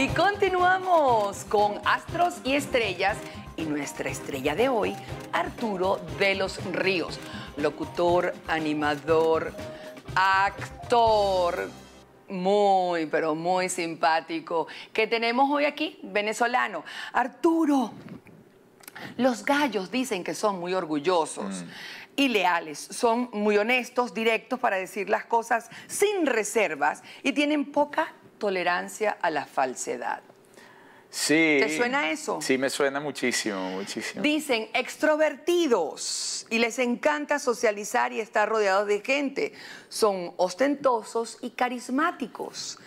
Y continuamos con Astros y Estrellas y nuestra estrella de hoy, Arturo de los Ríos, locutor, animador, actor, muy, pero muy simpático, ¿Qué tenemos hoy aquí, venezolano. Arturo, los gallos dicen que son muy orgullosos. Mm. Y leales, son muy honestos, directos para decir las cosas sin reservas y tienen poca tolerancia a la falsedad. Sí. ¿Te suena eso? Sí, me suena muchísimo, muchísimo. Dicen extrovertidos y les encanta socializar y estar rodeados de gente. Son ostentosos y carismáticos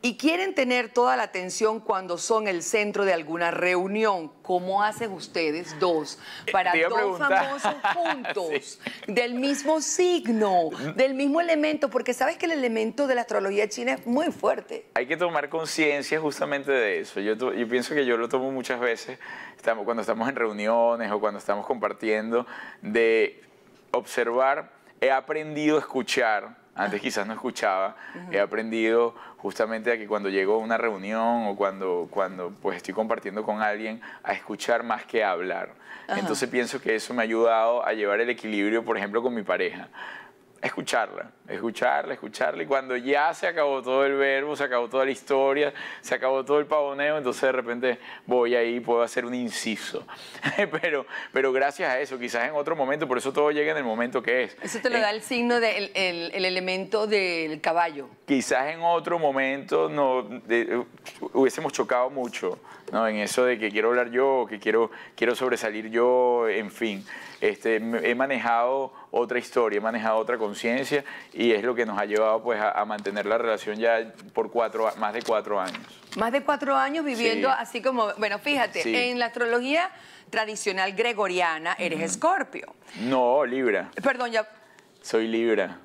y quieren tener toda la atención cuando son el centro de alguna reunión. ¿Cómo hacen ustedes dos eh, para dos famosos juntos, del mismo signo, del mismo elemento? Porque sabes que el elemento de la astrología china es muy fuerte. Hay que tomar conciencia justamente de eso. Yo, pienso que yo lo tomo muchas veces estamos, cuando estamos en reuniones o cuando estamos compartiendo, de observar, he aprendido a escuchar antes quizás no escuchaba, he aprendido justamente a que cuando llego a una reunión o cuando, cuando pues estoy compartiendo con alguien, a escuchar más que hablar. Entonces pienso que eso me ha ayudado a llevar el equilibrio, por ejemplo, con mi pareja escucharla, escucharla, escucharla. Y cuando ya se acabó todo el verbo, se acabó toda la historia, se acabó todo el pavoneo, entonces de repente voy ahí y puedo hacer un inciso. pero, pero gracias a eso, quizás en otro momento, por eso todo llega en el momento que es. Eso te lo eh, da el signo del el, elemento del caballo. Quizás en otro momento no, uh, hubiésemos chocado mucho ¿no? en eso de que quiero hablar yo, que quiero, quiero sobresalir yo, en fin. Este, he manejado otra historia, he manejado otra conciencia y es lo que nos ha llevado pues a, mantener la relación ya por cuatro, más de cuatro años. Más de cuatro años viviendo así como, bueno, fíjate, en la astrología tradicional gregoriana eres escorpio. No, Libra. Perdón, ya... Soy Libra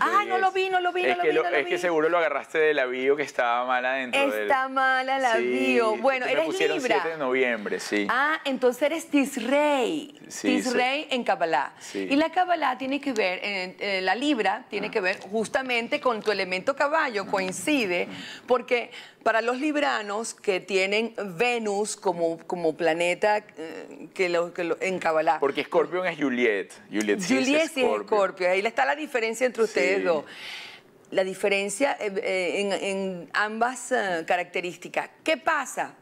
ah, no lo vi, no lo vi, no lo que vi. es que seguro lo agarraste del la que estaba mala dentro Está mala la bio. Bueno, eres pusieron Libra. 7 de noviembre, sí. Ah, entonces eres Tisrey. Sí, Tisrey en Kabbalah. Y la Kabbalah tiene que ver, eh, eh, la Libra tiene ah. que ver justamente con tu elemento caballo, coincide, porque para los libranos que tienen Venus como, como planeta eh, que, lo, que en Kabbalah. Porque Scorpion es Juliet. Juliet, Juliet sí es Scorpio. Ahí está la diferencia entre ustedes La diferencia eh, eh, en, ambas eh, características. ¿Qué pasa?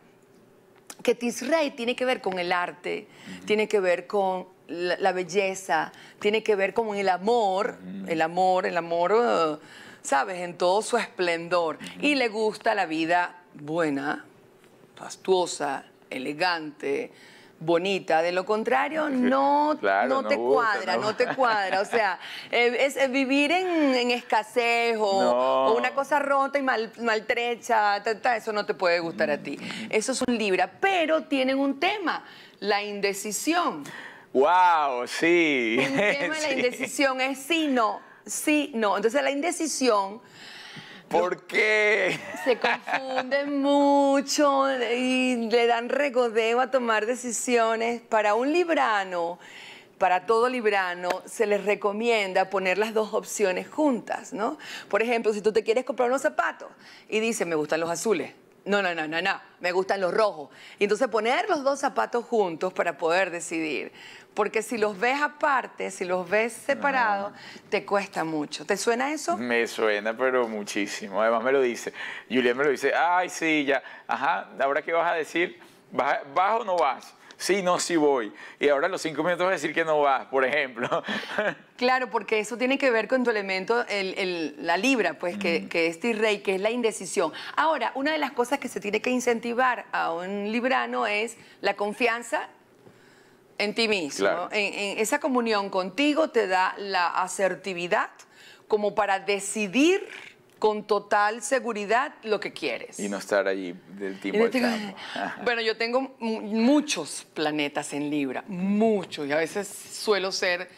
Que tiene que ver con el arte, tiene que ver con la, belleza, tiene que ver con el amor, el amor, el amor, ¿sabes? En todo su esplendor. Y le gusta la vida buena, fastuosa, elegante, bonita. De lo contrario, no, no, te cuadra, no. te cuadra. O sea, eh, es, vivir en, escasez o, una cosa rota y maltrecha, eso no te puede gustar a ti. Mm. Eso es un Libra. Pero tienen un tema, la indecisión. ¡Wow! Sí. El tema de la indecisión es sí, no, sí, no. Entonces la indecisión ¿Por qué? Se confunden mucho y le dan regodeo a tomar decisiones. Para un librano, para todo librano, se les recomienda poner las dos opciones juntas, ¿no? Por ejemplo, si tú te quieres comprar unos zapatos y dices, me gustan los azules no, no, no, no, no. Me gustan los rojos. Y entonces poner los dos zapatos juntos para poder decidir. Porque si los ves aparte, si los ves ah. separados, te cuesta mucho. ¿Te suena eso? Me suena, pero muchísimo. Además me lo dice. Julián me lo dice. Ay, sí, ya. Ajá, ¿ahora qué vas a decir? vas o no vas? sí, no, sí voy. Y ahora los cinco minutos decir que no vas, por ejemplo. Claro, porque eso tiene que ver con tu elemento, la libra, pues, que, mm. es tirrey, que es la indecisión. Ahora, una de las cosas que se tiene que incentivar a un librano es la confianza en ti mismo. en esa comunión contigo te da la asertividad como para decidir con total seguridad lo que quieres. Y no estar ahí del tiempo campo. Bueno, yo tengo muchos planetas en Libra, muchos, y a veces suelo ser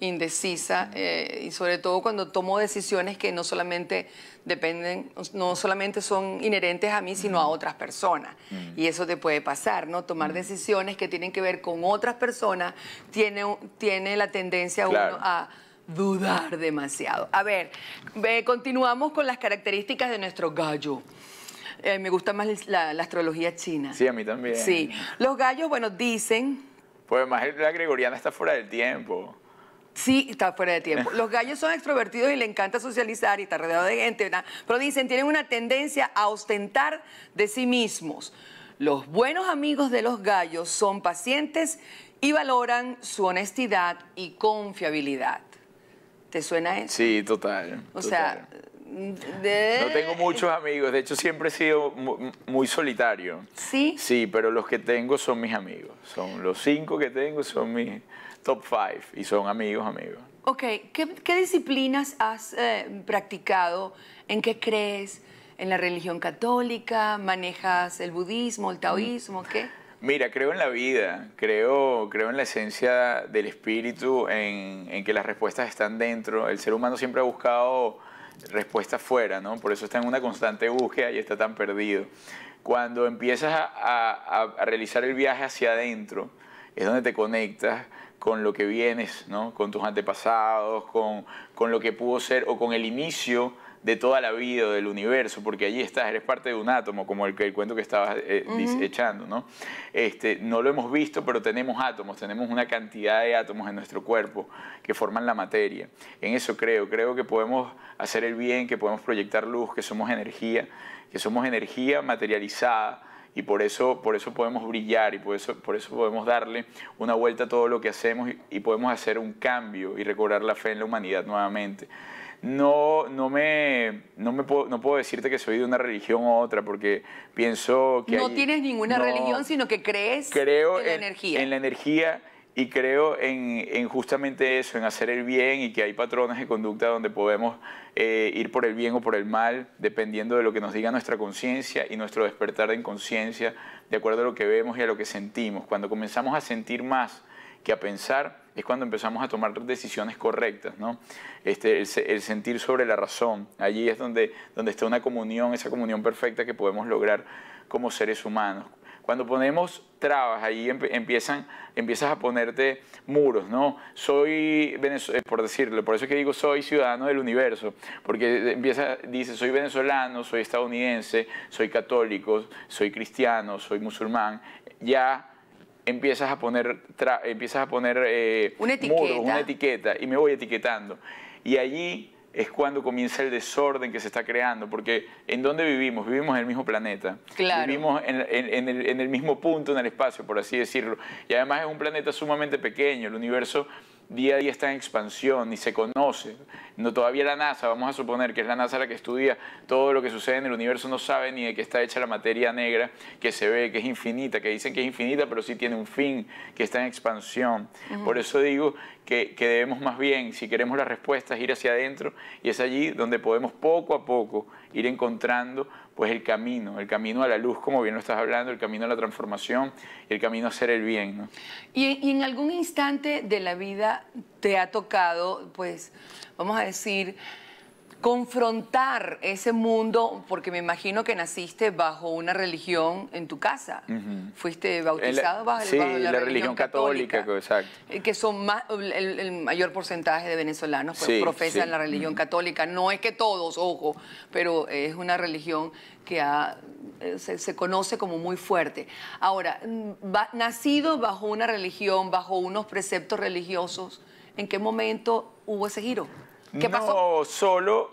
indecisa eh, y sobre todo cuando tomo decisiones que no solamente dependen, no solamente son inherentes a mí, sino a otras personas. Y eso te puede pasar, ¿no? Tomar decisiones que tienen que ver con otras personas tiene, tiene la tendencia uno a dudar demasiado. A ver, continuamos con las características de nuestro gallo. Eh, me gusta más la, astrología china. Sí, a mí también. Sí. Los gallos, bueno, dicen... Pues más la gregoriana está fuera del tiempo. Sí, está fuera de tiempo. Los gallos son extrovertidos y le encanta socializar y está rodeado de gente, Pero dicen, tienen una tendencia a ostentar de sí mismos. Los buenos amigos de los gallos son pacientes y valoran su honestidad y confiabilidad. ¿Te suena eso? Sí, total. O sea... No tengo muchos amigos, de hecho siempre he sido muy solitario. ¿Sí? Sí, pero los que tengo son mis amigos. Son los cinco que tengo son mis top five y son amigos, amigos. Ok, ¿qué, disciplinas has eh, practicado? ¿En qué crees? ¿En la religión católica? ¿Manejas el budismo, el mm. taoísmo? ¿Qué? Mira, creo en la vida, creo, creo en la esencia del espíritu, en, que las respuestas están dentro. El ser humano siempre ha buscado respuestas fuera, ¿no? Por eso está en una constante búsqueda y está tan perdido. Cuando empiezas a, realizar el viaje hacia adentro, es donde te conectas con lo que vienes, ¿no? Con tus antepasados, con lo que pudo ser o con el inicio de toda la vida del universo, porque allí estás, eres parte de un átomo, como el, el cuento que estabas eh, eh, echando, ¿no? Este, no lo hemos visto, pero tenemos átomos, tenemos una cantidad de átomos en nuestro cuerpo que forman la materia. En eso creo, creo que podemos hacer el bien, que podemos proyectar luz, que somos energía, que somos energía materializada y por eso, por eso podemos brillar y por eso, por eso podemos darle una vuelta a todo lo que hacemos y podemos hacer un cambio y recobrar la fe en la humanidad nuevamente no, no, me, me puedo, decirte que soy de una religión u otra, porque pienso que... No tienes ninguna religión, sino que crees creo en, la energía. En la energía y creo en, justamente eso, en hacer el bien y que hay patrones de conducta donde podemos eh, ir por el bien o por el mal, dependiendo de lo que nos diga nuestra conciencia y nuestro despertar de inconsciencia de acuerdo a lo que vemos y a lo que sentimos. Cuando comenzamos a sentir más que a pensar, es cuando empezamos a tomar decisiones correctas, ¿no? Este, el, sentir sobre la razón, allí es donde, donde está una comunión, esa comunión perfecta que podemos lograr como seres humanos. Cuando ponemos trabas, ahí empiezan, empiezas a ponerte muros, ¿no? Soy, eh, por decirlo, por eso es que digo soy ciudadano del universo, porque empieza, dice, soy venezolano, soy estadounidense, soy católico, soy cristiano, soy musulmán, ya empiezas a poner, empiezas a poner eh, una, etiqueta. Muros, una etiqueta y me voy etiquetando. Y allí es cuando comienza el desorden que se está creando, porque ¿en dónde vivimos? Vivimos en el mismo planeta, vivimos el, en el mismo punto en el espacio, por así decirlo, y además es un planeta sumamente pequeño, el universo día a día está en expansión y se conoce. No, todavía la NASA, vamos a suponer que es la NASA la que estudia todo lo que sucede en el universo, no sabe ni de qué está hecha la materia negra que se ve, que es infinita, que dicen que es infinita, pero sí tiene un fin, que está en expansión. Por eso digo que, debemos más bien, si queremos las respuestas, ir hacia adentro y es allí donde podemos poco a poco ir encontrando pues el camino, el camino a la luz, como bien lo estás hablando, el camino a la transformación y el camino a hacer el bien. ¿Y, y en algún instante de la vida te ha tocado, pues, vamos a decir, confrontar ese mundo, porque me imagino que naciste bajo una religión en tu casa. Fuiste bautizado bajo, la, religión, católica, eh, Que son más, el, mayor porcentaje de venezolanos pues, profesan la religión católica. No es que todos, ojo, pero es una religión que eh, se, conoce como muy fuerte. Ahora, mm, nacido bajo una religión, bajo unos preceptos religiosos, ¿en qué momento hubo ese giro? No, solo...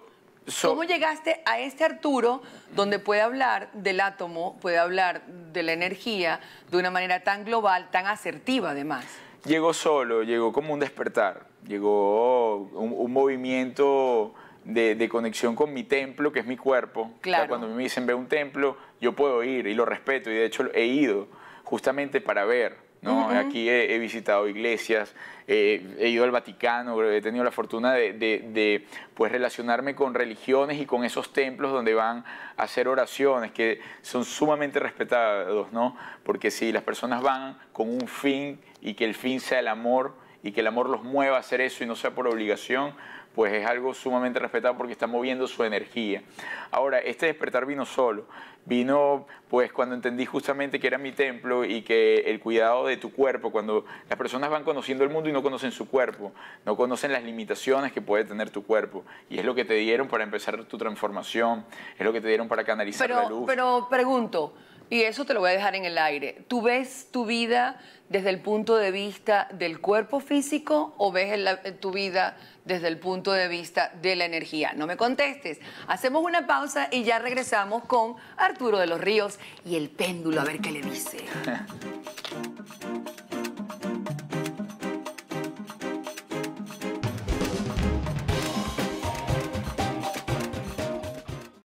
¿Cómo llegaste a este Arturo donde puede hablar del átomo, puede hablar de la energía de una manera tan global, tan asertiva además? Llegó solo, llegó como un despertar, llegó un, movimiento de, conexión con mi templo, que es mi cuerpo. Claro. cuando me dicen ve un templo, yo puedo ir y lo respeto y de hecho he ido justamente para ver ¿no? Aquí he, visitado iglesias, eh, he ido al Vaticano, he tenido la fortuna de, pues, relacionarme con religiones y con esos templos donde van a hacer oraciones, que son sumamente respetados, ¿no? Porque si las personas van con un fin y que el fin sea el amor y que el amor los mueva a hacer eso y no sea por obligación, pues es algo sumamente respetado porque está moviendo su energía. Ahora, este despertar vino solo, vino pues cuando entendí justamente que era mi templo y que el cuidado de tu cuerpo, cuando las personas van conociendo el mundo y no conocen su cuerpo, no conocen las limitaciones que puede tener tu cuerpo, y es lo que te dieron para empezar tu transformación, es lo que te dieron para canalizar la luz. Pero pregunto, y eso te lo voy a dejar en el aire. ¿Tú ves tu vida desde el punto de vista del cuerpo físico o ves tu vida desde el punto de vista de la energía? No me contestes. Hacemos una pausa y ya regresamos con Arturo de los Ríos y el péndulo a ver qué le dice.